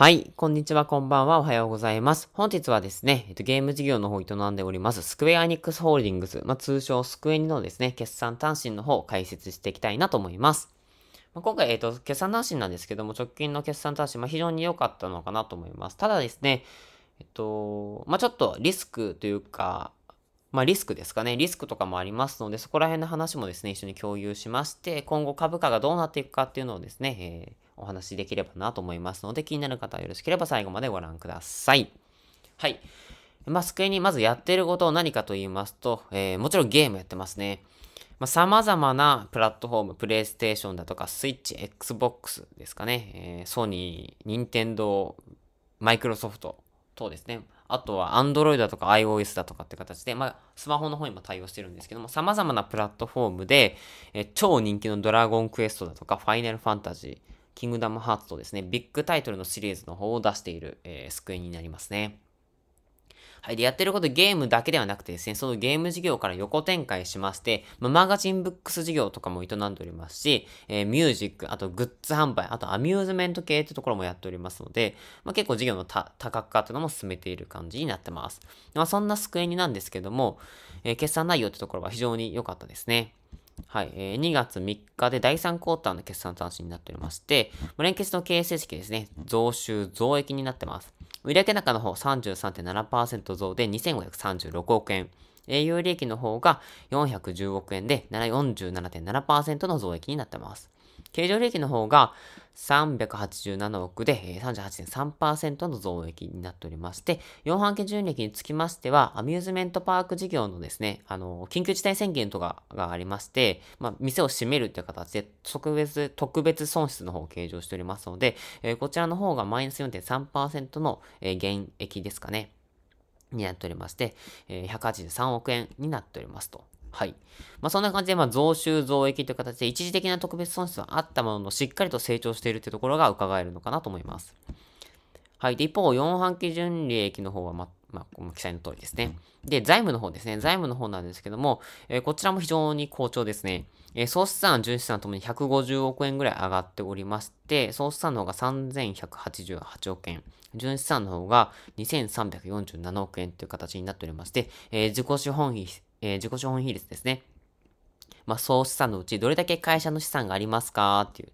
はい。こんにちは、こんばんは。おはようございます。本日はですね、えっと、ゲーム事業の方を営んでおります、スクエアエニックスホールディングス、まあ、通称スクエニのですね、決算単身の方を解説していきたいなと思います。まあ、今回、えっと、決算単身なんですけども、直近の決算単身、まあ、非常に良かったのかなと思います。ただですね、えっと、まあ、ちょっとリスクというか、まあ、リスクですかね。リスクとかもありますので、そこら辺の話もですね、一緒に共有しまして、今後株価がどうなっていくかっていうのをですね、えーお話しできればなと思いますので、気になる方はよろしければ最後までご覧ください。はい。スクエにまずやっていることを何かと言いますと、えー、もちろんゲームやってますね。まあ、様々なプラットフォーム、プレイステーションだとか、スイッチ、Xbox ですかね、えー、ソニー、ニンテンドー、マイクロソフト等ですね。あとは Android だとか iOS だとかって形で、まあ、スマホの方にも対応してるんですけども、様々なプラットフォームで、えー、超人気のドラゴンクエストだとか、ファイナルファンタジー、キングダムハーツとですね、ビッグタイトルのシリーズの方を出している、えー、スクエニになりますね。はい。で、やってることゲームだけではなくてですね、そのゲーム事業から横展開しまして、まあ、マガジンブックス事業とかも営んでおりますし、えー、ミュージック、あとグッズ販売、あとアミューズメント系ってところもやっておりますので、まあ、結構事業の多角化というのも進めている感じになってます。まあ、そんなスクエニなんですけども、えー、決算内容ってところは非常に良かったですね。はい、えー、2月3日で第3クォーターの決算端子になっておりまして、連結の経営成績ですね、増収増益になってます。売上高の方33.7%増で2536億円。営業利益の方が410億円で47.7%の増益になってます。経常利益の方が387億で38.3%の増益になっておりまして、4半期純益につきましては、アミューズメントパーク事業のですね、あの、緊急事態宣言とかがありまして、まあ、店を閉めるという形で、特別、特別損失の方を計上しておりますので、えー、こちらの方がマイナス4.3%の、ー、減益ですかね。になっておりまして、183億円になっておりますと。はい。まあ、そんな感じで、まあ、増収増益という形で一時的な特別損失はあったものの、しっかりと成長しているというところが伺えるのかなと思います。はい。で、一方、4半期純利益の方は、ま、まあ、記載の通りですね。で、財務の方ですね。財務の方なんですけども、えー、こちらも非常に好調ですね。えー、総資産、純資産ともに150億円ぐらい上がっておりまして、総資産の方が3188億円、純資産の方が2347億円という形になっておりまして、えー、自己資本費、えー、自己資本比率ですね。まあ、総資産のうちどれだけ会社の資産がありますかっていう、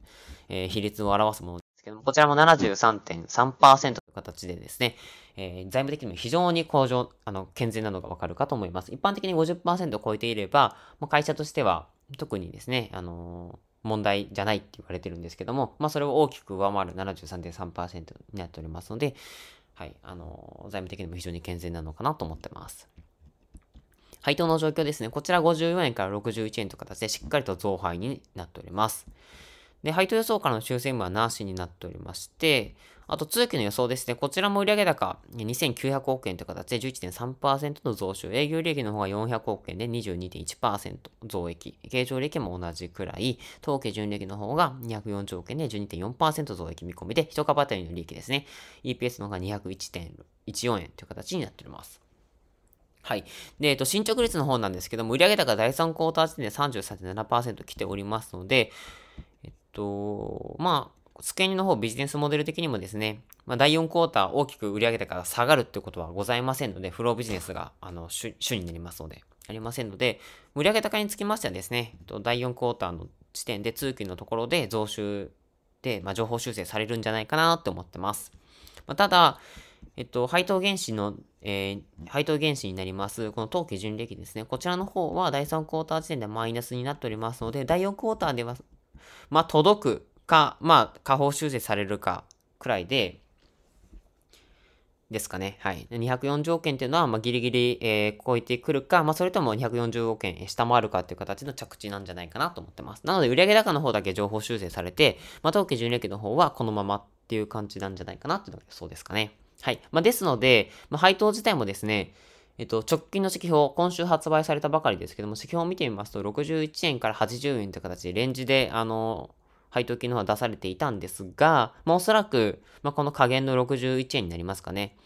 えー、比率を表すものですけども、こちらも73.3%という形でですね、えー、財務的にも非常に向上、あの、健全なのがわかるかと思います。一般的に50%を超えていれば、まあ、会社としては特にですね、あの問題じゃないって言われてるんですけども、まあ、それを大きく上回る73.3%になっておりますので、はい、あの、財務的にも非常に健全なのかなと思ってます。配当の状況ですね。こちら54円から61円という形でしっかりと増配になっております。で、配当予想からの修正分はなしになっておりまして、あと通期の予想ですね。こちらも売上高2900億円という形で11.3%の増収。営業利益の方が400億円で22.1%増益。経常利益も同じくらい。当計純利益の方が240億円で12.4%増益見込みで、1株当たりの利益ですね。EPS の方が201.14円という形になっております。はい。で、えっと、進捗率の方なんですけども、売上高第3クォーター時点で33.7%来ておりますので、えっと、まあ、スクニの方、ビジネスモデル的にもですね、まあ、第4クォーター大きく売上高が下がるってことはございませんので、フロービジネスが、あの、主になりますので、ありませんので、売上高につきましてはですね、えっと、第4クォーターの時点で通勤のところで増収で、まあ、情報修正されるんじゃないかなと思ってます。まあ、ただ、えっと、配当原資のえー、配当原資になります、この当期純利益ですね。こちらの方は第3クォーター時点でマイナスになっておりますので、第4クォーターでは、まあ、届くか、まあ、下方修正されるかくらいで、ですかね。はい。240億円というのは、まあ、ギリギリ、えー、超えてくるか、まあ、それとも240億円下回るかという形の着地なんじゃないかなと思ってます。なので、売上高の方だけ情報修正されて、まあ、当期純利益の方はこのままっていう感じなんじゃないかなというのがそうですかね。はい。まあ、ですので、まあ、配当自体もですね、えっと、直近の指揮表、今週発売されたばかりですけども、指揮表を見てみますと、61円から80円という形で、レンジで、あの、配当金の方は出されていたんですが、まあ、おそらく、まあ、この下限の61円になりますかね。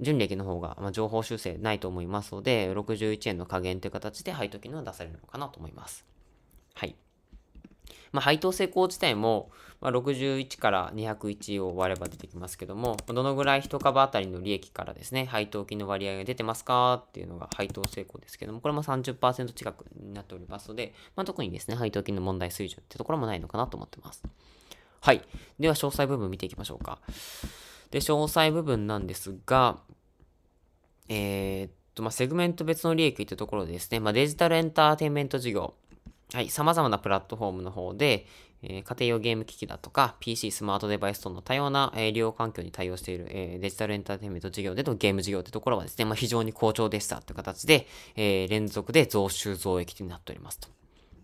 純利益の方が、まあ、情報修正ないと思いますので、61円の下限という形で配当金の方は出されるのかなと思います。はい。まあ、配当成功自体も、まあ、61から201を割れば出てきますけども、どのぐらい1株当たりの利益からですね、配当金の割合が出てますかっていうのが配当成功ですけども、これも30%近くになっておりますので、まあ、特にですね、配当金の問題水準ってところもないのかなと思ってます。はい。では、詳細部分見ていきましょうか。で、詳細部分なんですが、えー、っと、まあ、セグメント別の利益ってところでですね、まあ、デジタルエンターテインメント事業、はい、様々なプラットフォームの方で、えー、家庭用ゲーム機器だとか、PC、スマートデバイス等の多様な、えー、利用環境に対応している、えー、デジタルエンターテインメント事業でのゲーム事業というところはですね、まあ、非常に好調でしたという形で、え連続で増収増益になっておりますと。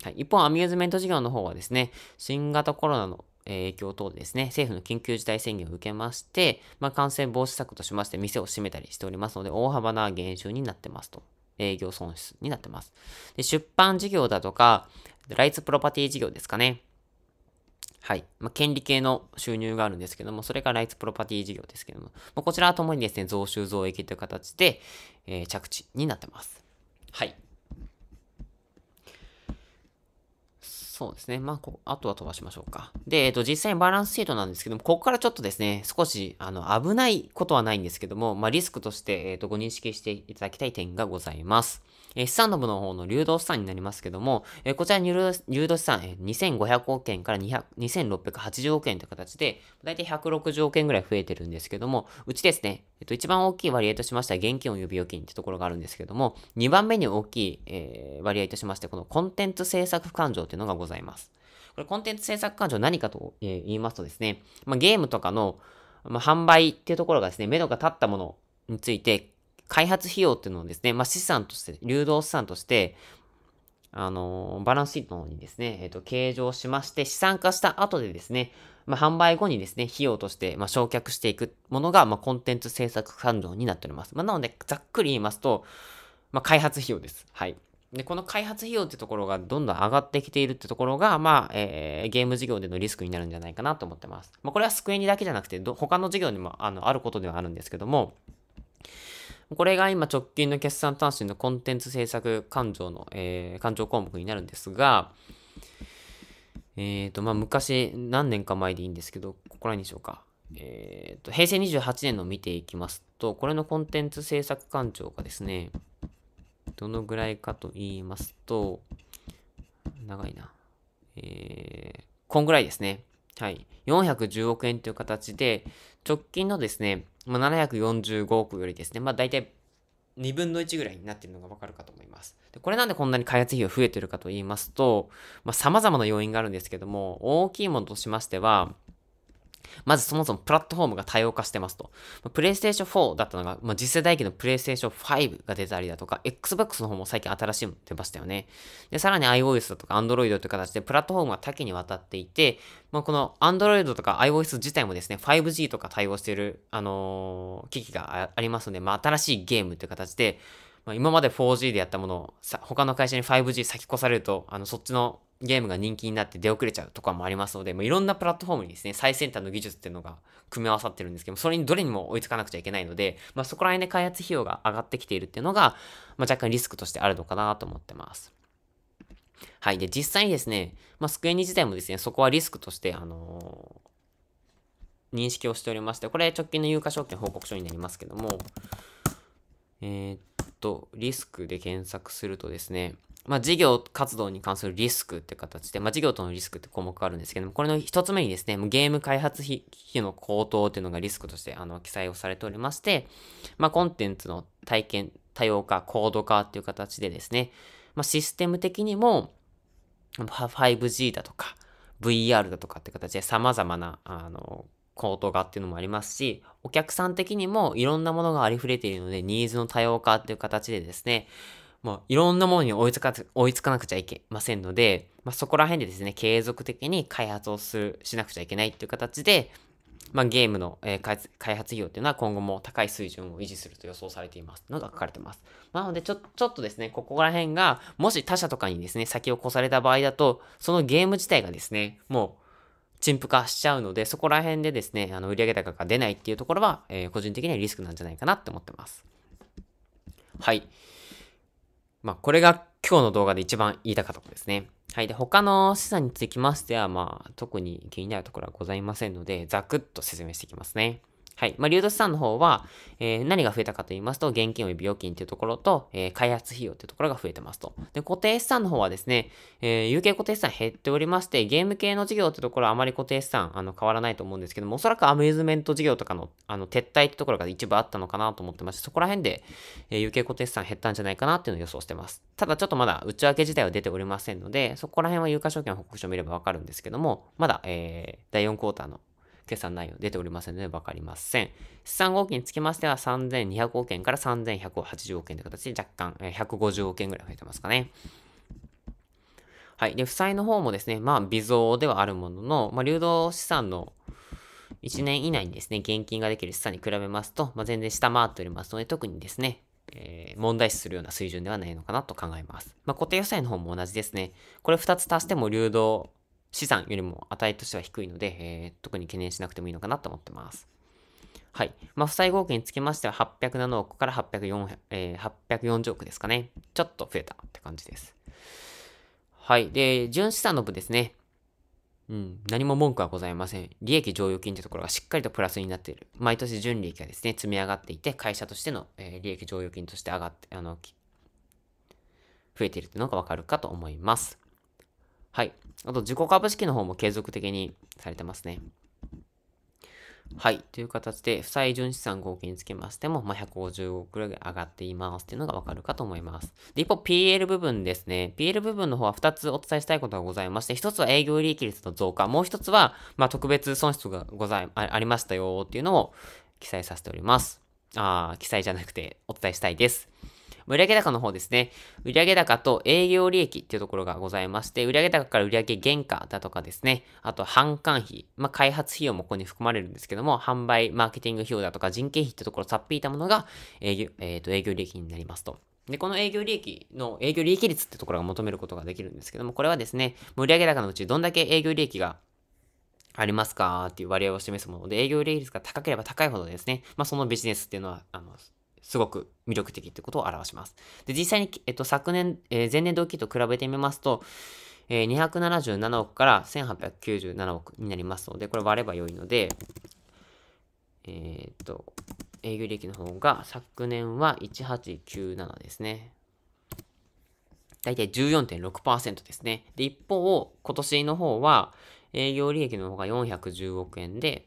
はい、一方、アミューズメント事業の方はですね、新型コロナの影響等でですね、政府の緊急事態宣言を受けまして、まあ、感染防止策としまして店を閉めたりしておりますので、大幅な減収になってますと。営業損失になってます。で出版事業だとか、ライツプロパティ事業ですかね。はい。まあ、権利系の収入があるんですけども、それがライツプロパティ事業ですけども、まこちらはともにですね、増収増益という形で、えー、着地になってます。はい。そうですね。まあ、こあとは飛ばしましょうか。で、えっ、ー、と、実際にバランスシートなんですけども、ここからちょっとですね、少し、あの、危ないことはないんですけども、まあ、リスクとして、えっ、ー、と、ご認識していただきたい点がございます。えー、資産の部の方の流動資産になりますけども、えこちらに流動資産、え2500億円から2 6 8 0億円という形で、だいたい160億円ぐらい増えてるんですけども、うちですね、えっ、と、一番大きい割合としましては、現金をび預金ってところがあるんですけども、2番目に大きい、え割合としまして、このコンテンツ制作不勘定っていうのがございます。ございます。これコンテンツ制作環境何かと言いますとですね、まあ、ゲームとかの、まあ、販売っていうところがですね、目処が立ったものについて、開発費用っていうのをですね、まあ、資産として、流動資産として、あのー、バランスシートにですね、えっ、ー、と、計上しまして、資産化した後でですね、まあ、販売後にですね、費用として、まあ、焼却していくものが、まあ、コンテンツ制作感情になっております。まあ、なので、ざっくり言いますと、まあ、開発費用です。はい。で、この開発費用ってところがどんどん上がってきているってところが、まあ、えー、ゲーム事業でのリスクになるんじゃないかなと思ってます。まあ、これはスクエニだけじゃなくて、他の事業にも、あの、あることではあるんですけども、これが今直近の決算短信のコンテンツ制作勘定の、えー、勘定項目になるんですが、えっ、ー、と、まあ、昔、何年か前でいいんですけど、ここらにしようか。えっ、ー、と、平成28年の見ていきますと、これのコンテンツ制作勘定がですね、どのぐらいかと言いますと、長いな。えー、こんぐらいですね。はい。410億円という形で、直近のですね、まあ、745億よりですね、まあ大体2分の1ぐらいになっているのがわかるかと思います。でこれなんでこんなに開発費が増えてるかと言いますと、まあ、様々な要因があるんですけども、大きいものとしましては、まずそもそもプラットフォームが多様化してますと。プレイステーション4だったのが、まあ、次世代機のプレイステーション5が出たりだとか、Xbox の方も最近新しいの出ましたよね。で、さらに iOS だとか Android という形でプラットフォームが多岐にわたっていて、まあ、この Android とか iOS 自体もですね、5G とか対応している、あのー、機器がありますので、まあ、新しいゲームという形で、まあ、今まで 4G でやったものをさ、他の会社に 5G 先越されると、あの、そっちのゲームが人気になって出遅れちゃうとかもありますので、まいろんなプラットフォームにですね、最先端の技術っていうのが組み合わさってるんですけども、それにどれにも追いつかなくちゃいけないので、まあ、そこら辺で開発費用が上がってきているっていうのが、まあ、若干リスクとしてあるのかなと思ってます。はい。で、実際にですね、まあ、スクエニ自体もですね、そこはリスクとして、あのー、認識をしておりまして、これ直近の有価証券報告書になりますけども、えー、っと、リスクで検索するとですね、まあ、事業活動に関するリスクって形で、まあ、事業とのリスクって項目があるんですけども、これの一つ目にですね、ゲーム開発費の高騰っていうのがリスクとしてあの記載をされておりまして、まあ、コンテンツの体験、多様化、高度化っていう形でですね、まあ、システム的にも、5G だとか、VR だとかって形で様々な、あの、高度がっていうのもありますし、お客さん的にもいろんなものがありふれているので、ニーズの多様化っていう形でですね、まあ、いろんなものに追いつか、追いつかなくちゃいけませんので、まあ、そこら辺でですね、継続的に開発をする、しなくちゃいけないっていう形で、まあ、ゲームの、え開発費用っていうのは今後も高い水準を維持すると予想されていますのが書かれてます。なのでちょ、ちょっとですね、ここら辺が、もし他社とかにですね、先を越された場合だと、そのゲーム自体がですね、もう、陳腐化しちゃうので、そこら辺でですね、あの売上高が出ないっていうところは、えー、個人的にはリスクなんじゃないかなって思ってます。はい。まあ、これが今日の動画で一番言いたかったことですね。はい。で、他の資産につきましては、まあ、特に気になるところはございませんので、ざくっと説明していきますね。はい。まあ、流動資産の方は、えー、何が増えたかと言いますと、現金及び預金というところと、えー、開発費用というところが増えてますと。で、固定資産の方はですね、えー、有形固定資産減っておりまして、ゲーム系の事業というところはあまり固定資産、あの、変わらないと思うんですけども、おそらくアミューズメント事業とかの、あの、撤退ってところが一部あったのかなと思ってまして、そこら辺で、えー、有形固定資産減ったんじゃないかなっていうのを予想してます。ただ、ちょっとまだ内訳自体は出ておりませんので、そこら辺は有価証券報告書を見ればわかるんですけども、まだ、えー、第4クォーターの決算内容出ておりませんので分かりません。資産合計につきましては3200億円から3180億円という形で若干150億円ぐらい増えてますかね。はい。で、負債の方もですね、まあ、微増ではあるものの、まあ、流動資産の1年以内にですね、現金ができる資産に比べますと、まあ、全然下回っておりますので、特にですね、えー、問題視するような水準ではないのかなと考えます。まあ、固定負債の方も同じですね。これ2つ足しても流動資産よりも値としては低いので、えー、特に懸念しなくてもいいのかなと思ってます。はい。まあ、負債合計につきましては807億から804、え840億ですかね。ちょっと増えたって感じです。はい。で、純資産の部ですね。うん、何も文句はございません。利益剰余金というところがしっかりとプラスになっている。毎年純利益がですね、積み上がっていて、会社としての、えー、利益剰余金として上がって、あの、増えているというのがわかるかと思います。はい。あと自己株式の方も継続的にされてますね。はい。という形で、負債純資産合計につきましても、まあ、150億ぐらい上がっていますっていうのがわかるかと思います。で、一方、PL 部分ですね。PL 部分の方は2つお伝えしたいことがございまして、1つは営業利益率の増加、もう1つは、まあ、特別損失がござい、ありましたよっていうのを記載させております。ああ、記載じゃなくてお伝えしたいです。売上高の方ですね。売上高と営業利益っていうところがございまして、売上高から売上原価だとかですね、あと販管費、まあ、開発費用もここに含まれるんですけども、販売、マーケティング費用だとか人件費ってところをさっぴいたものが営業,、えー、と営業利益になりますと。で、この営業利益の営業利益率ってところが求めることができるんですけども、これはですね、売上高のうちどんだけ営業利益がありますかっていう割合を示すもので、営業利益率が高ければ高いほどですね、まあ、そのビジネスっていうのは、あの、すごく魅力的ってことを表します。で、実際に、えっと、昨年、えー、前年同期と比べてみますと、えー、277億から1897億になりますので、これ割れば良いので、えー、っと、営業利益の方が昨年は1897ですね。大体14.6%ですね。で、一方、今年の方は、営業利益の方が410億円で、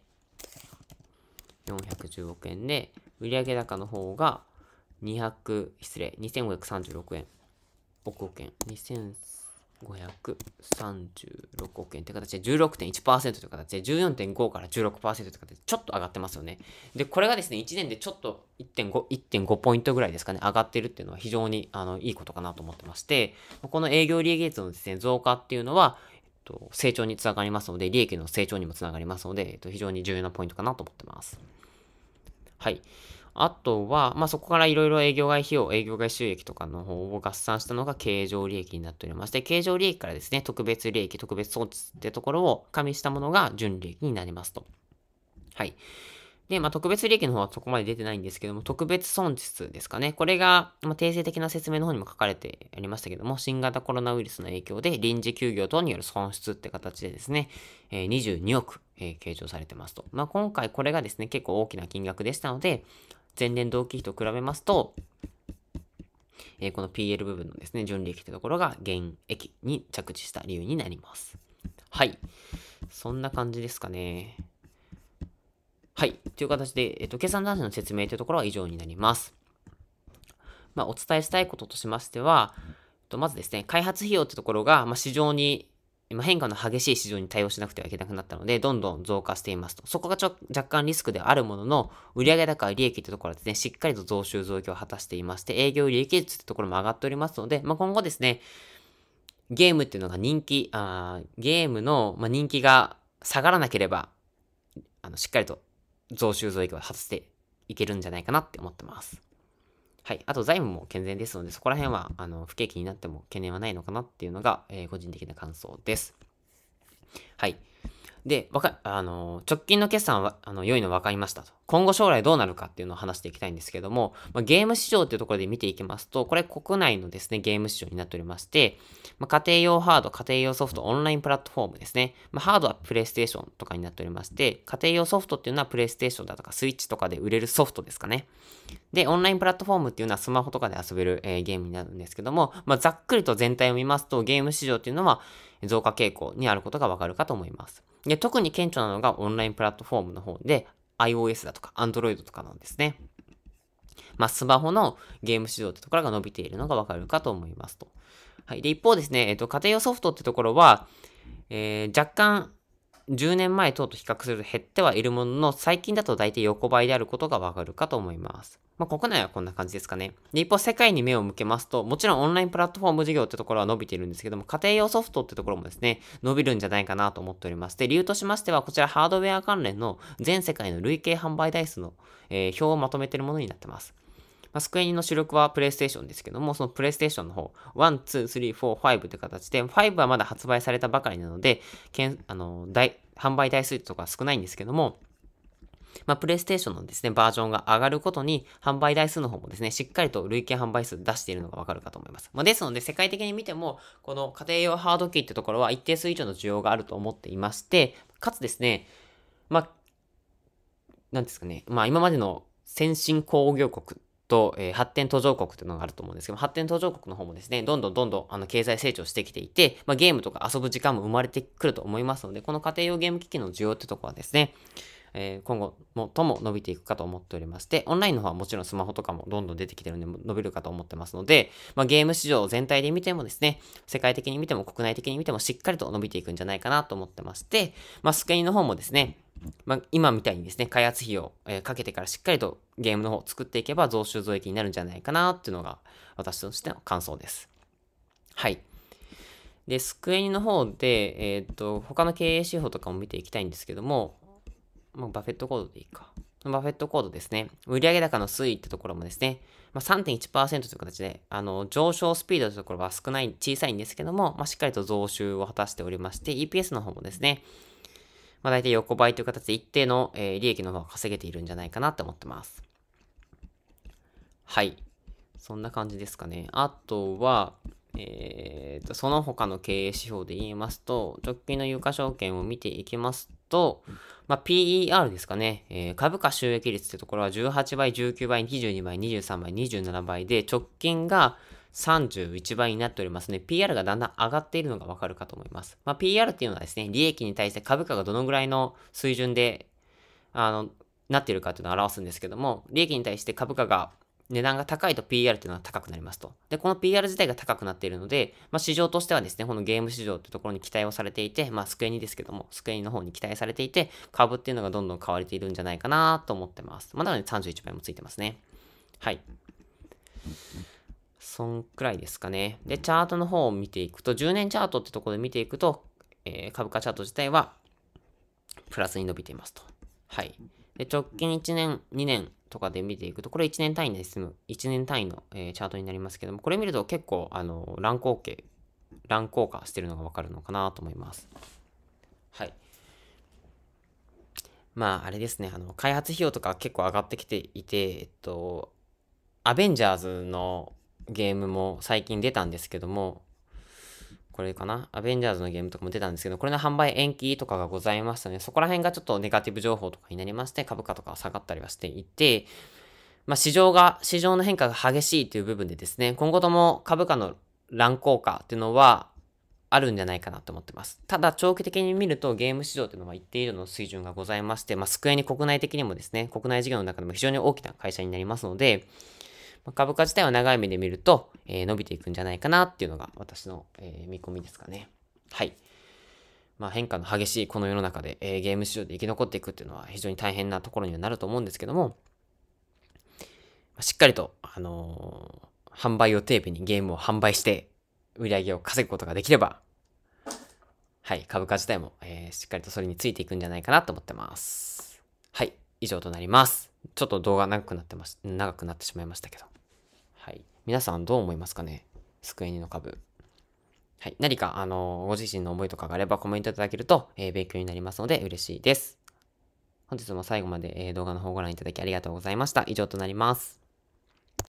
410億円で、売上高の方が200、失礼、2536円。億億円。2536億円という形で16.1%という形で14.5から16%という形でちょっと上がってますよね。で、これがですね、1年でちょっと1.5、1.5ポイントぐらいですかね、上がってるっていうのは非常にあのいいことかなと思ってまして、この営業利益率のですね、増加っていうのは、成長につながりますので、利益の成長にもつながりますので、えっと、非常に重要なポイントかなと思ってます。はい。あとは、まあ、そこからいろいろ営業外費用、営業外収益とかの方を合算したのが経常利益になっておりまして、経常利益からですね、特別利益、特別損失ってところを加味したものが純利益になりますと。はい。で、まあ、特別利益の方はそこまで出てないんですけども、特別損失ですかね。これが、まあ、定性的な説明の方にも書かれてありましたけども、新型コロナウイルスの影響で臨時休業等による損失って形でですね、え22億えー、計上されてますと。まあ、今回これがですね、結構大きな金額でしたので、前年同期比と比べますと、えー、この PL 部分のですね、純利益というところが減益に着地した理由になります。はい。そんな感じですかね。はい。という形で、えっ、ー、と、計算男子の説明というところは以上になります。まあ、お伝えしたいこととしましては、まずですね、開発費用ってところが、まあ、市場に今変化の激しい市場に対応しなくてはいけなくなったので、どんどん増加していますと。そこがちょ若干リスクであるものの、売上高、利益ってところはですね、しっかりと増収増益を果たしていまして、営業利益率ってところも上がっておりますので、まあ、今後ですね、ゲームっていうのが人気、あーゲームの、ま人気が下がらなければ、あのしっかりと増収増益を果たしていけるんじゃないかなって思ってます。はい。あと財務も健全ですので、そこら辺は、あの、不景気になっても懸念はないのかなっていうのが、えー、個人的な感想です。はい。で、わか、あの、直近の決算は、あの、良いの分かりましたと。今後将来どうなるかっていうのを話していきたいんですけども、まあ、ゲーム市場っていうところで見ていきますと、これ国内のですね、ゲーム市場になっておりまして、まあ、家庭用ハード、家庭用ソフト、オンラインプラットフォームですね。まあ、ハードはプレイステーションとかになっておりまして、家庭用ソフトっていうのはプレイステーションだとかスイッチとかで売れるソフトですかね。で、オンラインプラットフォームっていうのはスマホとかで遊べる、えー、ゲームになるんですけども、まあ、ざっくりと全体を見ますと、ゲーム市場っていうのは増加傾向にあることがわかるかと思います。で、特に顕著なのがオンラインプラットフォームの方で、iOS だとか Android とかなんですね。まあ、スマホのゲーム市場ってところが伸びているのがわかるかと思いますと。はい。で、一方ですね、えっ、ー、と、家庭用ソフトってところは、えー、若干、10年前等と比較すると減ってはいるものの、最近だと大体横ばいであることがわかるかと思います。まあ、国内はこんな感じですかね。で、一方世界に目を向けますと、もちろんオンラインプラットフォーム事業ってところは伸びてるんですけども、家庭用ソフトってところもですね、伸びるんじゃないかなと思っております。で、理由としましては、こちらハードウェア関連の全世界の累計販売台数の、えー、表をまとめてるものになってます。まあ、スクエニの主力はプレイステーションですけども、そのプレイステーションの方、1、2、3、4、5という形で、5はまだ発売されたばかりなので、けんあの大販売台数とか少ないんですけども、まあ、プレイステーションのですね、バージョンが上がることに、販売台数の方もですね、しっかりと累計販売数出しているのがわかるかと思います。まあ、ですので、世界的に見ても、この家庭用ハードキーってところは一定数以上の需要があると思っていまして、かつですね、まあ、なんですかね、まあ、今までの先進工業国と、えー、発展途上国というのがあると思うんですけど、発展途上国の方もですね、どんどんどんどんあの経済成長してきていて、まあ、ゲームとか遊ぶ時間も生まれてくると思いますので、この家庭用ゲーム機器の需要ってとこはですね、えー、今後もとも伸びていくかと思っておりまして、オンラインの方はもちろんスマホとかもどんどん出てきてるんで伸びるかと思ってますので、まあ、ゲーム市場全体で見てもですね、世界的に見ても国内的に見てもしっかりと伸びていくんじゃないかなと思ってまして、まあ、スクリーンの方もですね、まあ、今みたいにですね、開発費を、えかけてからしっかりとゲームの方を作っていけば増収増益になるんじゃないかなっていうのが私としての感想です。はい。で、スクエニの方で、えっ、と、他の経営手法とかも見ていきたいんですけども、まあ、バフェットコードでいいか。バフェットコードですね。売上高の推移ってところもですね、まあ、3.1%という形で、あの、上昇スピードというところは少ない、小さいんですけども、まあ、しっかりと増収を果たしておりまして、EPS の方もですね、まあ、大体横ばいという形で一定の、え利益の方が稼げているんじゃないかなって思ってます。はい。そんな感じですかね。あとは、えーと、その他の経営指標で言いますと、直近の有価証券を見ていきますと、まあ、PER ですかね、えー、株価収益率というところは18倍、19倍、22倍、23倍、27倍で、直近が、31倍になっておりますので、PR がだんだん上がっているのがわかるかと思います。まあ、PR っていうのはですね、利益に対して株価がどのぐらいの水準で、あの、なっているかっていうのを表すんですけども、利益に対して株価が値段が高いと PR っていうのは高くなりますと。で、この PR 自体が高くなっているので、まあ、市場としてはですね、このゲーム市場ってところに期待をされていて、まあ、スクエニですけども、スクエニの方に期待されていて、株っていうのがどんどん買われているんじゃないかなと思ってます。まあ、なので31倍もついてますね。はい。そんくらいですかね。で、チャートの方を見ていくと、10年チャートってところで見ていくと、えー、株価チャート自体は、プラスに伸びていますと。はい。で、直近1年、2年とかで見ていくと、これ1年単位で進む、1年単位の、えー、チャートになりますけども、これ見ると結構、あの、乱高下、乱高下してるのがわかるのかなと思います。はい。まあ、あれですね、あの、開発費用とか結構上がってきていて、えっと、アベンジャーズのゲームも最近出たんですけども、これかなアベンジャーズのゲームとかも出たんですけど、これの販売延期とかがございましたね。そこら辺がちょっとネガティブ情報とかになりまして、株価とか下がったりはしていて、まあ、市場が、市場の変化が激しいという部分でですね、今後とも株価の乱高下っていうのはあるんじゃないかなと思ってます。ただ、長期的に見るとゲーム市場っていうのは一定量の水準がございまして、まあ、机に国内的にもですね、国内事業の中でも非常に大きな会社になりますので、ま株価自体は長い目で見ると、えー、伸びていくんじゃないかなっていうのが私の、えー、見込みですかね。はい。まあ、変化の激しいこの世の中で、えー、ゲーム市場で生き残っていくっていうのは非常に大変なところにはなると思うんですけども、しっかりと、あのー、販売予定日にゲームを販売して、売り上げを稼ぐことができれば、はい、株価自体も、えー、しっかりとそれについていくんじゃないかなと思ってます。はい、以上となります。ちょっと動画長くなってます、長くなってしまいましたけど。はい。皆さんどう思いますかねスクエニの株。はい。何か、あの、ご自身の思いとかがあればコメントいただけると、えー、勉強になりますので嬉しいです。本日も最後まで、えー、動画の方をご覧いただきありがとうございました。以上となります。